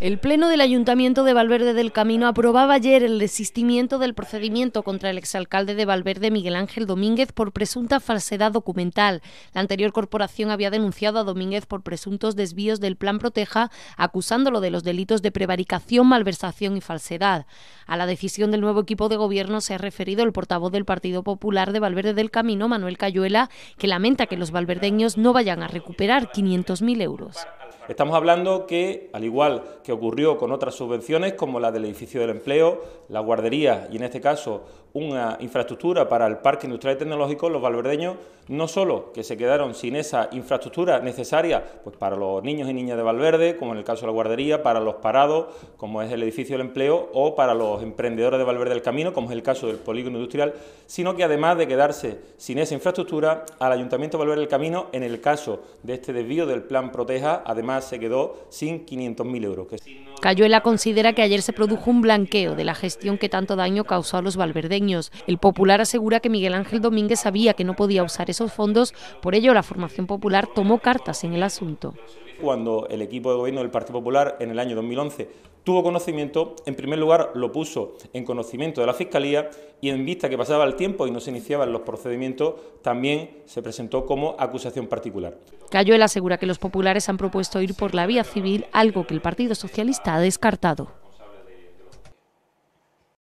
El Pleno del Ayuntamiento de Valverde del Camino aprobaba ayer el desistimiento del procedimiento contra el exalcalde de Valverde, Miguel Ángel Domínguez, por presunta falsedad documental. La anterior corporación había denunciado a Domínguez por presuntos desvíos del Plan Proteja, acusándolo de los delitos de prevaricación, malversación y falsedad. A la decisión del nuevo equipo de gobierno se ha referido el portavoz del Partido Popular de Valverde del Camino, Manuel Cayuela, que lamenta que los valverdeños no vayan a recuperar 500.000 euros. Estamos hablando que, al igual que ocurrió con otras subvenciones como la del edificio del empleo, la guardería y en este caso una infraestructura para el parque industrial y tecnológico, los valverdeños no solo que se quedaron sin esa infraestructura necesaria pues para los niños y niñas de Valverde, como en el caso de la guardería, para los parados, como es el edificio del empleo, o para los emprendedores de Valverde del Camino, como es el caso del polígono industrial, sino que además de quedarse sin esa infraestructura, al Ayuntamiento de Valverde del Camino, en el caso de este desvío del Plan Proteja, además se quedó sin 500.000 euros. Cayuela considera que ayer se produjo un blanqueo de la gestión que tanto daño causó a los valverdeños. El popular asegura que Miguel Ángel Domínguez sabía que no podía usar esos fondos, por ello la formación popular tomó cartas en el asunto. Cuando el equipo de gobierno del Partido Popular en el año 2011 tuvo conocimiento, en primer lugar lo puso en conocimiento de la Fiscalía y en vista que pasaba el tiempo y no se iniciaban los procedimientos, también se presentó como acusación particular. Cayuela asegura que los populares han propuesto ir por la vía civil, algo que el Partido Socialista ha descartado.